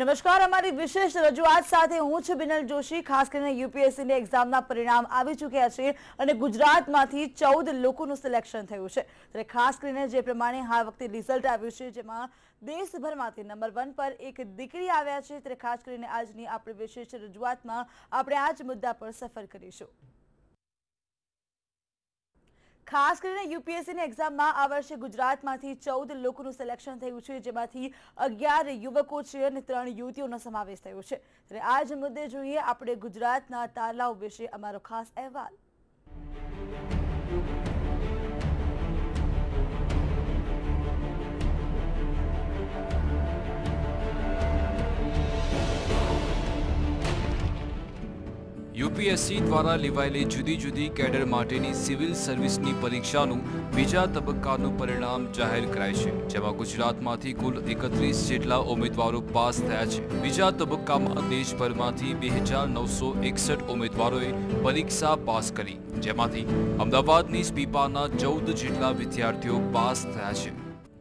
નમસ્કાર અમારી વિશેષ રજૂઆત સાથે હું છું બિનલ જોશી ખાસ કરીને યુપીએસસીની એક્ઝામના પરિણામ આવી ચૂક્યા છે અને ગુજરાતમાંથી ચૌદ લોકોનું સિલેક્શન થયું છે ત્યારે ખાસ કરીને જે પ્રમાણે આ વખતે રિઝલ્ટ આવ્યું છે જેમાં દેશભરમાંથી નંબર વન પર એક દીકરી આવ્યા છે ત્યારે ખાસ કરીને આજની આપણી વિશેષ રજૂઆતમાં આપણે આ જ મુદ્દા પર સફર કરીશું ખાસ કરીને યુપીએસસીની એક્ઝામમાં આ વર્ષે ગુજરાતમાંથી ચૌદ લોકોનું સિલેક્શન થયું છે જેમાંથી અગિયાર યુવકો છે અને ત્રણ યુવતીઓનો સમાવેશ થયો છે ત્યારે આ જ મુદ્દે જોઈએ આપણે ગુજરાતના તાલાવ વિશે અમારો ખાસ અહેવાલ યુપીએસસી દ્વારા લેવાયેલી જુદી જુદી કેડર માટેની સિવિલ સર્વિસની પરીક્ષાનું બીજા તબક્કાનું પરિણામ જાહેર કરાય છે જેમાં ગુજરાતમાંથી કુલ એકત્રીસ જેટલા ઉમેદવારો પાસ થયા છે બીજા તબક્કામાં દેશભરમાંથી બે હજાર નવસો એકસઠ ઉમેદવારોએ પરીક્ષા પાસ કરી જેમાંથી અમદાવાદની સ્પીપાના ચૌદ જેટલા વિદ્યાર્થીઓ પાસ થયા છે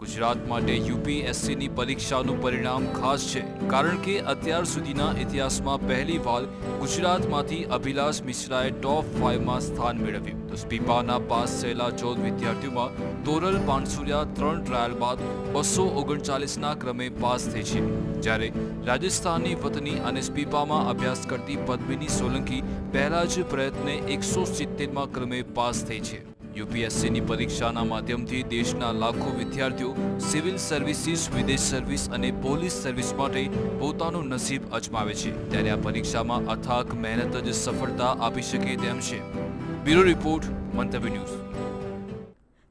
ગુજરાત માટે યુપીએસસીની પરીક્ષાનું પરિણામ ખાસ છે કારણ કે અત્યાર સુધીના ઇતિહાસમાં પહેલી વાર ગુજરાતમાંથી અભિલાષ મિશ્રાએ ટોપ ફાઇવમાં સ્થાન મેળવ્યું તો સ્પીપાના પાસ થયેલા ચૌદ વિદ્યાર્થીઓમાં તોરલ પાનસુરિયા ત્રણ ટ્રાયલ બાદ બસો ઓગણચાલીસના ક્રમે પાસ થઈ છે જ્યારે રાજસ્થાનની વતની અને સ્પીપામાં અભ્યાસ કરતી પદ્મિની સોલંકી પહેલા જ પ્રયત્ને એકસો સિત્તેરમાં ક્રમે પાસ થઈ છે યુપીએસસીની પરીક્ષાના માધ્યમથી દેશના લાખો વિદ્યાર્થીઓ સિવિલ સર્વિસીસ વિદેશ સર્વિસ અને પોલીસ સર્વિસ માટે પોતાનું નસીબ અજમાવે છે ત્યારે આ પરીક્ષામાં અથાક મહેનત જ સફળતા આપી શકે તેમ છે બ્યુરો રિપોર્ટ મંતવ્ય ન્યૂઝ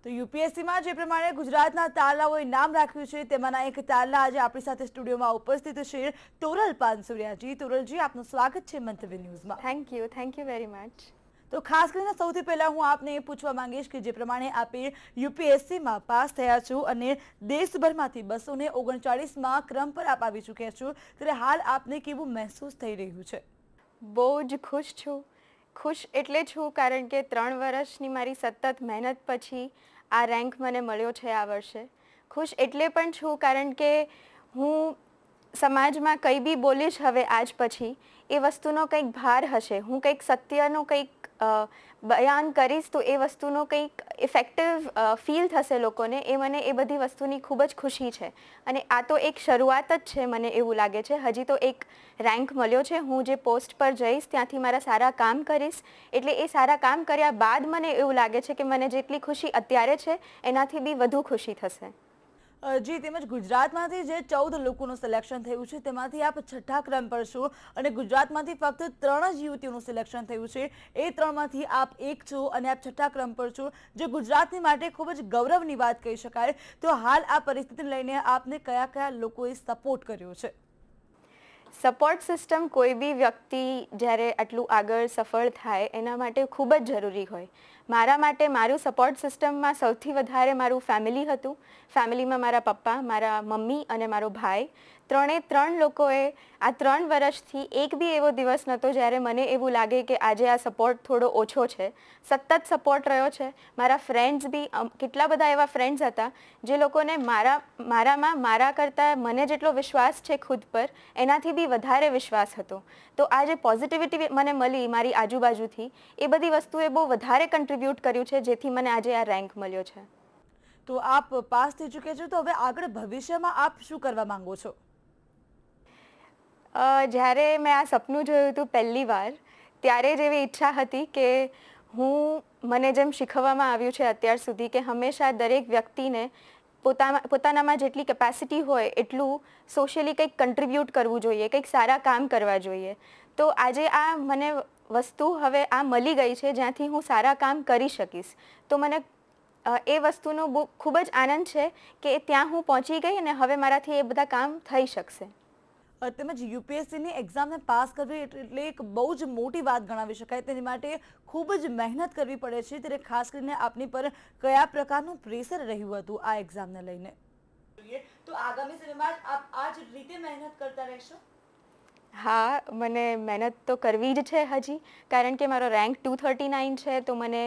તો યુપીએસસીમાં જે પ્રમાણે ગુજરાતના તાલાઓએ નામ રાખ્યું છે તેમાંના એક તારલા આજે આપણી સાથે સ્ટુડિયોમાં ઉપસ્થિત છે તોરલ પાનસુરિયાજી તોરલજી આપનું સ્વાગત છે મંતવ્ય ન્યૂઝમાં thank you thank you very much તો ખાસ કરીને સૌથી પહેલાં હું આપને એ પૂછવા માંગીશ કે જે પ્રમાણે આપે યુપીએસસીમાં પાસ થયા છો અને દેશભરમાંથી બસો ને ઓગણચાળીસમાં ક્રમ પર આપ આવી ચૂક્યા છો ત્યારે હાલ આપને કેવું મહેસૂસ થઈ રહ્યું છે બહુ જ ખુશ છું ખુશ એટલે છું કારણ કે ત્રણ વર્ષની મારી સતત મહેનત પછી આ રેન્ક મને મળ્યો છે આ વર્ષે ખુશ એટલે પણ છું કારણ કે હું સમાજમાં કંઈ બી બોલીશ હવે આજ પછી એ વસ્તુનો કંઈક ભાર હશે હું કંઈક સત્યનું કંઈક બયાન કરીશ તો એ વસ્તુનો કંઈક ઇફેક્ટિવ ફીલ થશે લોકોને એ મને એ બધી વસ્તુની ખૂબ જ ખુશી છે અને આ તો એક શરૂઆત જ છે મને એવું લાગે છે હજી તો એક રેન્ક મળ્યો છે હું જે પોસ્ટ પર જઈશ ત્યાંથી મારા સારા કામ કરીશ એટલે એ સારા કામ કર્યા બાદ મને એવું લાગે છે કે મને જેટલી ખુશી અત્યારે છે એનાથી બી વધુ ખુશી થશે જી તેમજ ગુજરાતમાંથી જે ચૌદ લોકોનું સિલેક્શન થયું છે તેમાંથી આપ છઠ્ઠા ક્રમ પર છો અને ગુજરાતમાંથી ફક્ત ત્રણ જ યુવતીઓનું સિલેક્શન થયું છે એ ત્રણમાંથી આપ એક છો અને આપ છઠ્ઠા ક્રમ પર છો જે ગુજરાતની માટે ખૂબ જ ગૌરવની વાત કહી શકાય તો હાલ આ પરિસ્થિતિને લઈને આપને કયા કયા લોકોએ સપોર્ટ કર્યો છે સપોર્ટ સિસ્ટમ કોઈ બી વ્યક્તિ જ્યારે આટલું આગળ સફળ થાય એના માટે ખૂબ જ જરૂરી હોય મારા માટે મારું સપોર્ટ સિસ્ટમમાં સૌથી વધારે મારું ફેમિલી હતું ફેમિલીમાં મારા પપ્પા મારા મમ્મી અને મારો ભાઈ ત્રણે ત્રણ લોકોએ આ ત્રણ વર્ષથી એક બી એવો દિવસ નહોતો જ્યારે મને એવું લાગે કે આજે આ સપોર્ટ થોડો ઓછો છે સતત સપોર્ટ રહ્યો છે મારા ફ્રેન્ડ્સ બી કેટલા બધા એવા ફ્રેન્ડ્સ હતા જે લોકોને મારા મારામાં મારા કરતાં મને જેટલો વિશ્વાસ છે ખુદ પર એનાથી બી વધારે વિશ્વાસ હતો તો આ જે પોઝિટિવિટી મને મળી મારી આજુબાજુથી એ બધી વસ્તુએ બહુ વધારે કન્ટ્રી કોન્ટ્રીબ્યુટ કર્યું છે જેથી મને આજે આ રેન્ક મળ્યો છે તો આપ પાસ થઈ ચૂક્યા છો તો હવે આગળ ભવિષ્યમાં આપ શું કરવા માંગો છો જ્યારે મેં આ સપનું જોયું હતું પહેલી વાર ત્યારે જ એવી ઈચ્છા હતી કે હું મને જેમ શીખવવામાં આવ્યું છે અત્યાર સુધી કે હંમેશા દરેક વ્યક્તિને પોતામાં પોતાનામાં જેટલી કેપેસિટી હોય એટલું સોશિયલી કંઈક કન્ટ્રીબ્યુટ કરવું જોઈએ કંઈક સારા કામ કરવા જોઈએ તો આજે આ મને વસ્તુ હવે આ મળી ગઈ છે જ્યાંથી હું સારા કામ કરી શકીશ તો મને એ વસ્તુનો બહુ ખૂબ જ આનંદ છે કે ત્યાં હું પહોંચી ગઈ અને હવે મારાથી એ બધા કામ થઈ શકશે તેમજ યુપીએસસીની એક્ઝામને પાસ કરવી એટલે એક બહુ જ મોટી વાત ગણાવી શકાય તેની માટે ખૂબ જ મહેનત કરવી પડે છે ત્યારે ખાસ કરીને આપની પર કયા પ્રકારનું પ્રેશર રહ્યું હતું આ એક્ઝામને લઈને તો આગામી સમયમાં આપ આ જ રીતે મહેનત કરતા રહેશો હા મને મહેનત તો કરવી જ છે હજી કારણ કે મારો રેન્ક ટુ થર્ટી નાઇન છે તો મને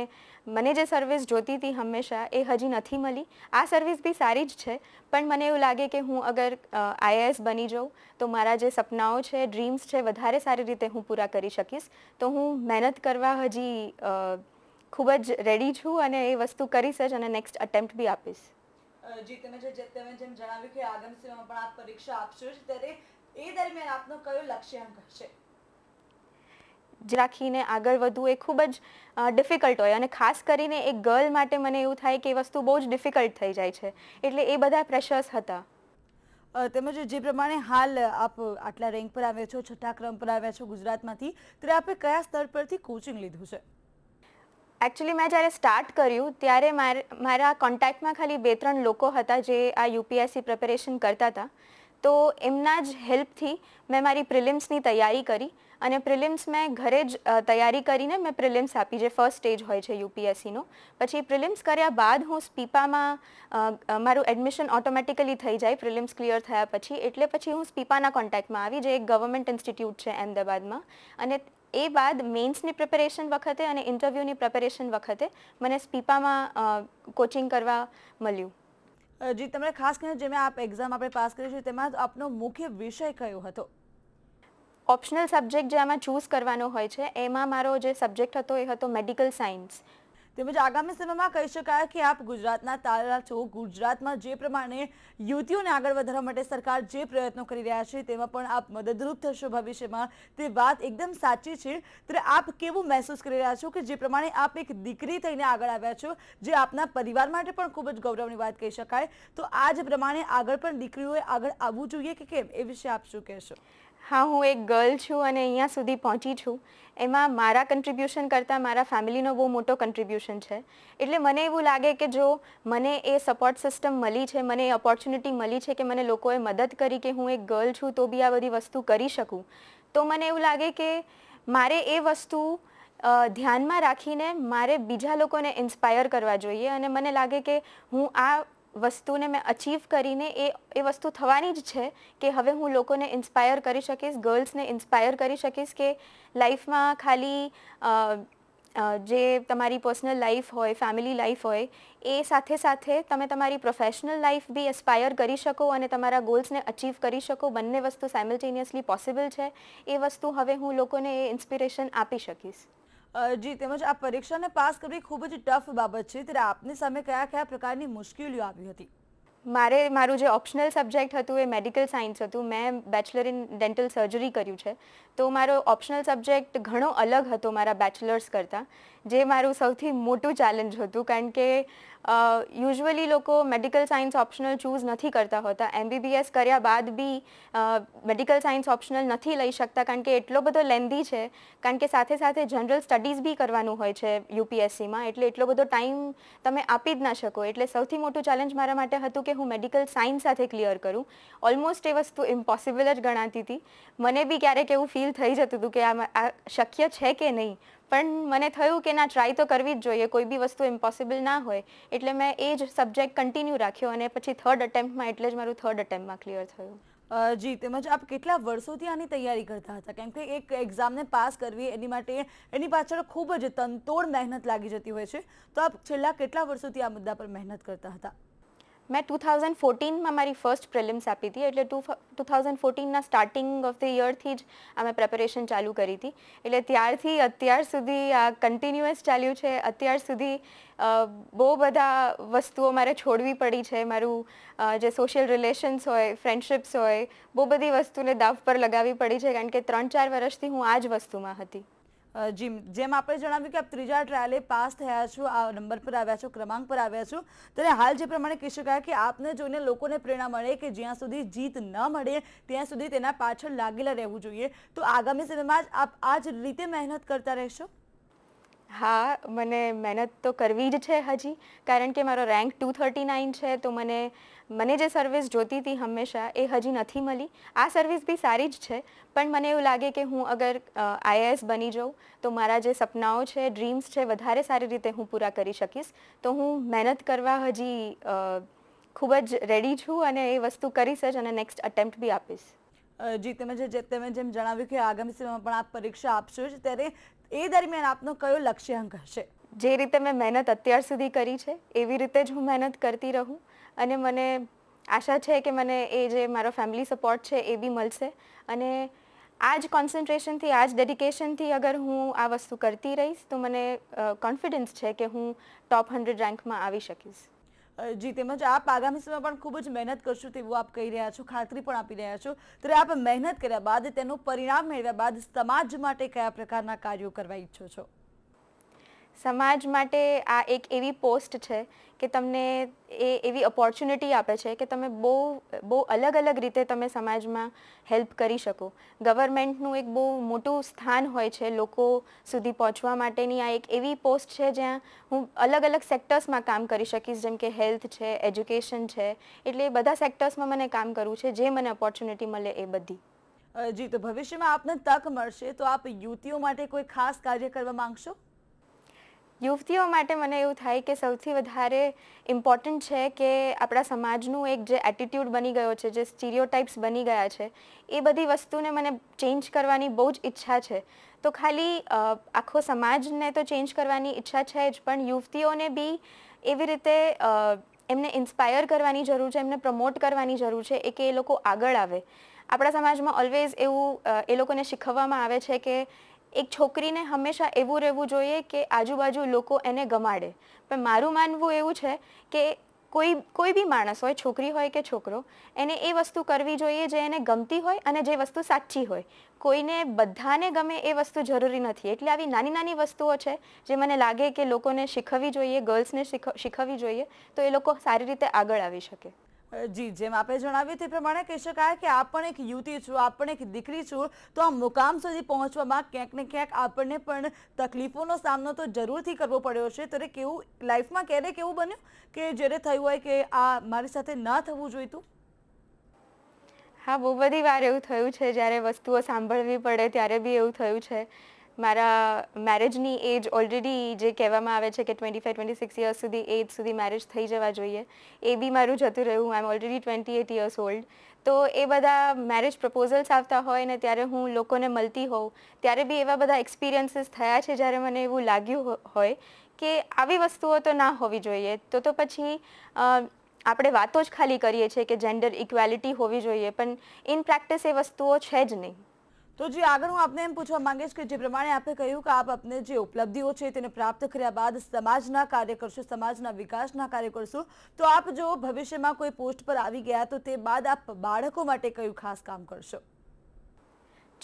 મને જે સર્વિસ જોતી હતી હંમેશા એ હજી નથી મળી આ સર્વિસ બી સારી જ છે પણ મને એવું લાગે કે હું અગર આઈએએસ બની જાઉં તો મારા જે સપનાઓ છે ડ્રીમ્સ છે વધારે સારી રીતે હું પૂરા કરી શકીશ તો હું મહેનત કરવા હજી ખૂબ જ રેડી છું અને એ વસ્તુ કરીશ જ અને નેક્સ્ટ અટેમ્પ્ટ બી આપીશ જી તમે જે તમે જેમ જણાવ્યું કે આગામી સમયમાં પણ આપ પરીક્ષા આપશો જ ત્યારે એ દરમિયાન આપનો કયો લક્ષ્યાંક હશે જે રાખીને આગળ વધવું એ ખૂબ જ ડિફિકલ્ટ હોય અને ખાસ કરીને એક ગર્લ માટે મને એવું થાય કે એ વસ્તુ બહુ જ ડિફિકલ્ટ થઈ જાય છે એટલે એ બધા પ્રેશર્સ હતા તેમજ જે પ્રમાણે હાલ આપ આટલા રેન્ક પર આવ્યા છો છઠ્ઠા ક્રમ પર આવ્યા છો ગુજરાતમાંથી ત્યારે આપે કયા સ્તર પરથી કોચિંગ લીધું છે એકચ્યુઅલી મેં જ્યારે સ્ટાર્ટ કર્યું ત્યારે મારા કોન્ટેક્ટમાં ખાલી બે ત્રણ લોકો હતા જે આ યુપીએસસી પ્રિપેરેશન કરતા હતા તો એમના જ હેલ્પથી મેં મારી પ્રિલિમ્સની તૈયારી કરી અને પ્રિલિમ્સ મેં ઘરે જ તૈયારી કરીને મેં પ્રિલિમ્સ આપી જે ફર્સ્ટ સ્ટેજ હોય છે યુપીએસસીનો પછી પ્રિલિમ્સ કર્યા બાદ હું સ્પીપામાં મારું એડમિશન ઓટોમેટિકલી થઈ જાય પ્રિલિમ્સ ક્લિયર થયા પછી એટલે પછી હું સ્પીપાના કોન્ટેક્ટમાં આવી જે એક ગવર્મેન્ટ ઇન્સ્ટિટ્યૂટ છે અમદાવાદમાં અને એ બાદ મેન્સની પ્રિપેરેશન વખતે અને ઇન્ટરવ્યૂની પ્રિપેરેશન વખતે મને સ્પીપામાં કોચિંગ કરવા મળ્યું જી તમે ખાસ કરીને જેમાં આપ એક્ઝામ આપણે પાસ કરી છે તેમાં આપનો મુખ્ય વિષય કયો હતો ઓપ્શનલ સબ્જેક્ટ જે આમાં ચૂઝ કરવાનો હોય છે એમાં મારો જે સબ્જેક્ટ હતો એ હતો મેડિકલ સાયન્સ તેમજ આગામી સમયમાં કહી શકાય કે આપ ગુજરાતના તારા છો ગુજરાતમાં જે પ્રમાણે યુવતીઓને આગળ વધારવા માટે સરકાર જે પ્રયત્નો કરી રહ્યા છે તેમાં પણ આપ મદદરૂપ થશો ભવિષ્યમાં તે વાત એકદમ સાચી છે ત્યારે આપ કેવું મહેસૂસ કરી રહ્યા છો કે જે પ્રમાણે આપ એક દીકરી થઈને આગળ આવ્યા છો જે આપના પરિવાર માટે પણ ખૂબ જ ગૌરવની વાત કહી શકાય તો આ જ પ્રમાણે આગળ પણ દીકરીઓએ આગળ આવવું જોઈએ કે કેમ એ વિશે આપ શું કહેશો હા હું એક ગર્લ છું અને અહીંયા સુધી પહોંચી છું એમાં મારા કન્ટ્રીબ્યુશન કરતાં મારા ફેમિલીનો બહુ મોટો કન્ટ્રીબ્યુશન છે એટલે મને એવું લાગે કે જો મને એ સપોર્ટ સિસ્ટમ મળી છે મને એ ઓપોર્ચ્યુનિટી મળી છે કે મને લોકોએ મદદ કરી કે હું એક ગર્લ છું તો બી આ બધી વસ્તુ કરી શકું તો મને એવું લાગે કે મારે એ વસ્તુ ધ્યાનમાં રાખીને મારે બીજા લોકોને ઇન્સ્પાયર કરવા જોઈએ અને મને લાગે કે હું આ વસ્તુને મેં અચીવ કરીને એ એ વસ્તુ થવાની જ છે કે હવે હું લોકોને ઇન્સ્પાયર કરી શકીશ ગર્લ્સને ઇન્સ્પાયર કરી શકીશ કે લાઈફમાં ખાલી જે તમારી પર્સનલ લાઈફ હોય ફેમિલી લાઈફ હોય એ સાથે સાથે તમે તમારી પ્રોફેશનલ લાઈફ બી એસ્પાયર કરી શકો અને તમારા ગોલ્સને અચીવ કરી શકો બંને વસ્તુ સાઇમલ્ટેનિયસલી પોસિબલ છે એ વસ્તુ હવે હું લોકોને એ ઇન્સ્પિરેશન આપી શકીશ જી તેમજ આ પરીક્ષાને પાસ કરવી ખૂબ જ ટફ બાબત છે ત્યારે આપની સામે કયા કયા પ્રકારની મુશ્કેલીઓ આવી હતી મારે મારું જે ઓપ્શનલ સબ્જેક્ટ હતું એ મેડિકલ સાયન્સ હતું મેં બેચલર ઇન ડેન્ટલ સર્જરી કર્યું છે તો મારો ઓપ્શનલ સબ્જેક્ટ ઘણો અલગ હતો મારા બેચલર્સ કરતાં જે મારું સૌથી મોટું ચેલેન્જ હતું કારણ કે યુઝ્યુઅલી લોકો મેડિકલ સાયન્સ ઓપ્શનલ ચૂઝ નથી કરતા હોતા એમબીબીએસ કર્યા બાદ બી મેડિકલ સાયન્સ ઓપ્શનલ નથી લઈ શકતા કારણ કે એટલો બધો લેન્ધી છે કારણ કે સાથે સાથે જનરલ સ્ટડીઝ બી કરવાનું હોય છે યુપીએસસીમાં એટલે એટલો બધો ટાઈમ તમે આપી જ ના શકો એટલે સૌથી મોટું ચેલેન્જ મારા માટે હતું કે હું મેડિકલ સાયન્સ સાથે ક્લિયર કરું ઓલમોસ્ટ એ વસ્તુ ઇમ્પોસિબલ જ ગણાતી હતી મને બી ક્યારેક એવું ફીલ થઈ જતું હતું કે આ શક્ય છે કે નહીં પણ મને થયું કે ના ટ્રાય તો કરવી જ જોઈએ કોઈ બી વસ્તુ ઇમ્પોસિબલ ના હોય એટલે મેં એ જ સબ્જેક્ટ કન્ટિન્યુ રાખ્યો અને પછી થર્ડ અટેમ્પ્ટમાં એટલે જ મારું થર્ડ અટેમ્પ્ટમાં ક્લિયર થયું જી તેમજ આપ કેટલા વર્ષોથી આની તૈયારી કરતા હતા કેમ કે એક એક્ઝામને પાસ કરવી એની માટે એની પાછળ ખૂબ જ તનતોડ મહેનત લાગી જતી હોય છે તો આપ છેલ્લા કેટલા વર્ષોથી આ મુદ્દા પર મહેનત કરતા હતા મેં ટુ થાઉઝન્ડ ફોર્ટીનમાં મારી ફર્સ્ટ પ્રિલિમ્સ આપી હતી એટલે ટુ ટુ થાઉઝન્ડ ફોર્ટીનના સ્ટાર્ટિંગ ઓફ ધ યરથી જ અમે પ્રેપરેશન ચાલુ કરી હતી એટલે ત્યારથી અત્યાર સુધી આ કન્ટિન્યુઅસ ચાલ્યું છે અત્યાર સુધી બહુ બધા વસ્તુઓ મારે છોડવી પડી છે મારું જે સોશિયલ રિલેશન્સ હોય ફ્રેન્ડશિપ્સ હોય બહુ બધી વસ્તુને દાવ પર લગાવવી પડી છે કારણ કે ત્રણ ચાર વર્ષથી હું આ જ વસ્તુમાં હતી જીમ જેમ આપણે જણાવ્યું કે આપ ત્રીજા ટ્રાયલે પાસ થયા છો આ નંબર પર આવ્યા છો ક્રમાંક પર આવ્યા છો ત્યારે હાલ જે પ્રમાણે કહી શકાય કે આપને જોઈને લોકોને પ્રેરણા મળે કે જ્યાં સુધી જીત ન મળે ત્યાં સુધી તેના પાછળ લાગેલા રહેવું જોઈએ તો આગામી સમયમાં જ આપ આ જ રીતે મહેનત કરતા રહેશો હા મને મહેનત તો કરવી જ છે હજી કારણ કે મારો રેન્ક ટુ થર્ટી નાઇન છે તો મને મને જે સર્વિસ જોતી હતી હંમેશા એ હજી નથી મળી આ સર્વિસ બી સારી જ છે પણ મને એવું લાગે કે હું અગર આઈએએસ બની જાઉં તો મારા જે સપનાઓ છે ડ્રીમ્સ છે વધારે સારી રીતે હું પૂરા કરી શકીશ તો હું મહેનત કરવા હજી ખૂબ જ રેડી છું અને એ વસ્તુ કરીશ જ અને નેક્સ્ટ અટેમ્પ્ટ બી આપીશ જી તમે જે તમે જેમ જણાવ્યું કે આગામી સમયમાં પણ આપ પરીક્ષા આપશો જ ત્યારે એ દરમિયાન આપનો કયો લક્ષ્યાંક હશે જે રીતે મેં મહેનત અત્યાર સુધી કરી છે એવી રીતે જ હું મહેનત કરતી રહું અને મને આશા છે કે મને એ જે મારો ફેમિલી સપોર્ટ છે એ બી મળશે અને આ જ કોન્સન્ટ્રેશનથી આ જ ડેડિકેશનથી અગર હું આ વસ્તુ કરતી રહીશ તો મને કોન્ફિડન્સ છે કે હું ટોપ હંડ્રેડ રેન્કમાં આવી શકીશ જી તેમજ આપ આગામી સમય પણ ખૂબ જ મહેનત કરશો તેવું આપ કહી રહ્યા છો ખાતરી પણ આપી રહ્યા છો તો આપ મહેનત કર્યા બાદ તેનું પરિણામ મેળવ્યા બાદ સમાજ માટે કયા પ્રકારના કાર્યો કરવા ઈચ્છો છો સમાજ માટે આ એક એવી પોસ્ટ છે કે તમને એ એવી ઓપોર્ચ્યુનિટી આપે છે કે તમે બહુ બહુ અલગ અલગ રીતે તમે સમાજમાં હેલ્પ કરી શકો ગવર્મેન્ટનું એક બહુ મોટું સ્થાન હોય છે લોકો સુધી પહોંચવા માટેની આ એક એવી પોસ્ટ છે જ્યાં હું અલગ અલગ સેક્ટર્સમાં કામ કરી શકીશ જેમ કે હેલ્થ છે એજ્યુકેશન છે એટલે બધા સેક્ટર્સમાં મને કામ કરવું છે જે મને ઓપોર્ચ્યુનિટી મળે એ બધી જી તો ભવિષ્યમાં આપને તક મળશે તો આપ યુવતીઓ માટે કોઈ ખાસ કાર્ય કરવા માંગશો યુવતીઓ માટે મને એવું થાય કે સૌથી વધારે ઇમ્પોર્ટન્ટ છે કે આપણા સમાજનું એક જે એટીટ્યૂડ બની ગયો છે જે સ્ટીરિયોટાઇપ્સ બની ગયા છે એ બધી વસ્તુને મને ચેન્જ કરવાની બહુ જ ઈચ્છા છે તો ખાલી આખો સમાજને તો ચેન્જ કરવાની ઈચ્છા છે જ પણ યુવતીઓને બી એવી રીતે એમને ઇન્સ્પાયર કરવાની જરૂર છે એમને પ્રમોટ કરવાની જરૂર છે એ કે એ લોકો આગળ આવે આપણા સમાજમાં ઓલવેઝ એવું એ લોકોને શીખવવામાં આવે છે કે એક છોકરીને હંમેશા એવું રહેવું જોઈએ કે આજુબાજુ લોકો એને ગમાડે પણ મારું માનવું એવું છે કે કોઈ કોઈ બી માણસ હોય છોકરી હોય કે છોકરો એને એ વસ્તુ કરવી જોઈએ જે એને ગમતી હોય અને જે વસ્તુ સાચી હોય કોઈને બધાને ગમે એ વસ્તુ જરૂરી નથી એટલે આવી નાની નાની વસ્તુઓ છે જે મને લાગે કે લોકોને શીખવવી જોઈએ ગર્લ્સને શીખવવી જોઈએ તો એ લોકો સારી રીતે આગળ આવી શકે જી જેમ આપણે જણાવ્યું તે પ્રમાણે કહી શકાય કે આપ પણ એક યુવતી છું આપ પણ એક દીકરી છું તો આ મુકામ સુધી પહોંચવામાં ક્યાંક ને ક્યાંક આપણને પણ તકલીફોનો સામનો તો જરૂરથી કરવો પડ્યો છે ત્યારે કેવું લાઈફમાં ક્યારે કેવું બન્યું કે જ્યારે થયું હોય કે આ મારી સાથે ન થવું જોઈતું હા બહુ બધી વાર એવું થયું છે જ્યારે વસ્તુઓ સાંભળવી પડે ત્યારે બી એવું થયું છે મારા મેરેજની એજ ઓલરેડી જે કહેવામાં આવે છે કે twenty five twenty six years સુધી એજ સુધી મેરેજ થઈ જવા જોઈએ એ બી મારું જતું રહ્યું I am already twenty eight years old તો એ બધા મેરેજ પ્રપોઝલ્સ આવતા હોય ને ત્યારે હું લોકોને મળતી હોઉં ત્યારે બી એવા બધા એક્સપિરિયન્સીસ થયા છે જ્યારે મને એવું લાગ્યું હોય કે આવી વસ્તુઓ તો ના હોવી જોઈએ તો તો પછી આપણે વાતો જ ખાલી કરીએ છીએ કે જેન્ડર ઇક્વાલિટી હોવી જોઈએ પણ ઇન પ્રેક્ટિસ એ વસ્તુઓ છે જ નહીં તો જે આગળ હું આપને એમ પૂછવા માંગીશ કે જે પ્રમાણે આપે કહ્યું કે આપ આપને જે ઉપલબ્ધિઓ છે તેને પ્રાપ્ત કર્યા બાદ સમાજના કાર્ય કરશો સમાજના વિકાસના કાર્ય કરશો તો આપ જો ભવિષ્યમાં કોઈ પોસ્ટ પર આવી ગયા તો તે બાદ આપ બાળકો માટે કયું ખાસ કામ કરશો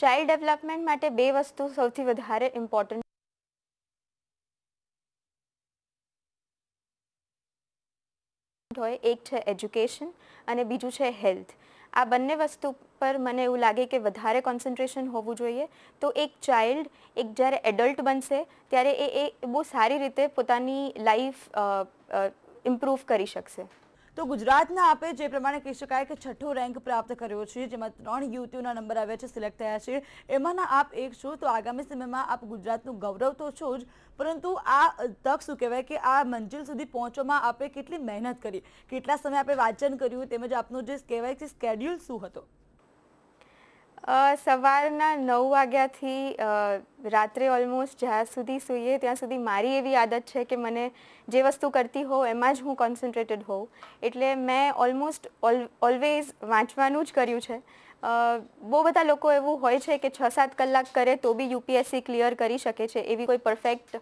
ચાઇલ્ડ ડેવલપમેન્ટ માટે બે વસ્તુ સૌથી વધારે ઇમ્પોર્ટન્ટ હોય એક છે એજ્યુકેશન અને બીજું છે હેલ્થ આ બંને વસ્તુ પર મને એવું લાગે કે વધારે કોન્સન્ટ્રેશન હોવું જોઈએ તો એક ચાઇલ્ડ એક જ્યારે એડલ્ટ બનશે ત્યારે એ એ બહુ સારી રીતે પોતાની લાઈફ ઇમ્પ્રૂવ કરી શકશે તો ગુજરાતના આપે જે પ્રમાણે કહી શકાય કે છઠ્ઠો રેન્ક પ્રાપ્ત કર્યો છે જેમાં ત્રણ યુવતીઓના નંબર આવ્યા છે સિલેક્ટ થયા છે એમાંના આપ એક છો તો આગામી સમયમાં આપ ગુજરાતનું ગૌરવ તો છો જ પરંતુ આ તક શું કહેવાય કે આ મંજિલ સુધી પહોંચવામાં આપે કેટલી મહેનત કરી કેટલા સમય આપણે વાંચન કર્યું તેમજ આપનું જે કહેવાય કે સ્કેડ્યુલ શું હતો સવારના નવ વાગ્યાથી રાત્રે ઓલમોસ્ટ જ્યાં સુધી સૂઈએ ત્યાં સુધી મારી એવી આદત છે કે મને જે વસ્તુ કરતી હોઉં એમાં જ હું કોન્સન્ટ્રેટેડ હોઉં એટલે મેં ઓલમોસ્ટ ઓલવેઝ વાંચવાનું જ કર્યું છે બહુ બધા લોકો એવું હોય છે કે છ સાત કલાક કરે તો બી યુપીએસસી ક્લિયર કરી શકે છે એવી કોઈ પરફેક્ટ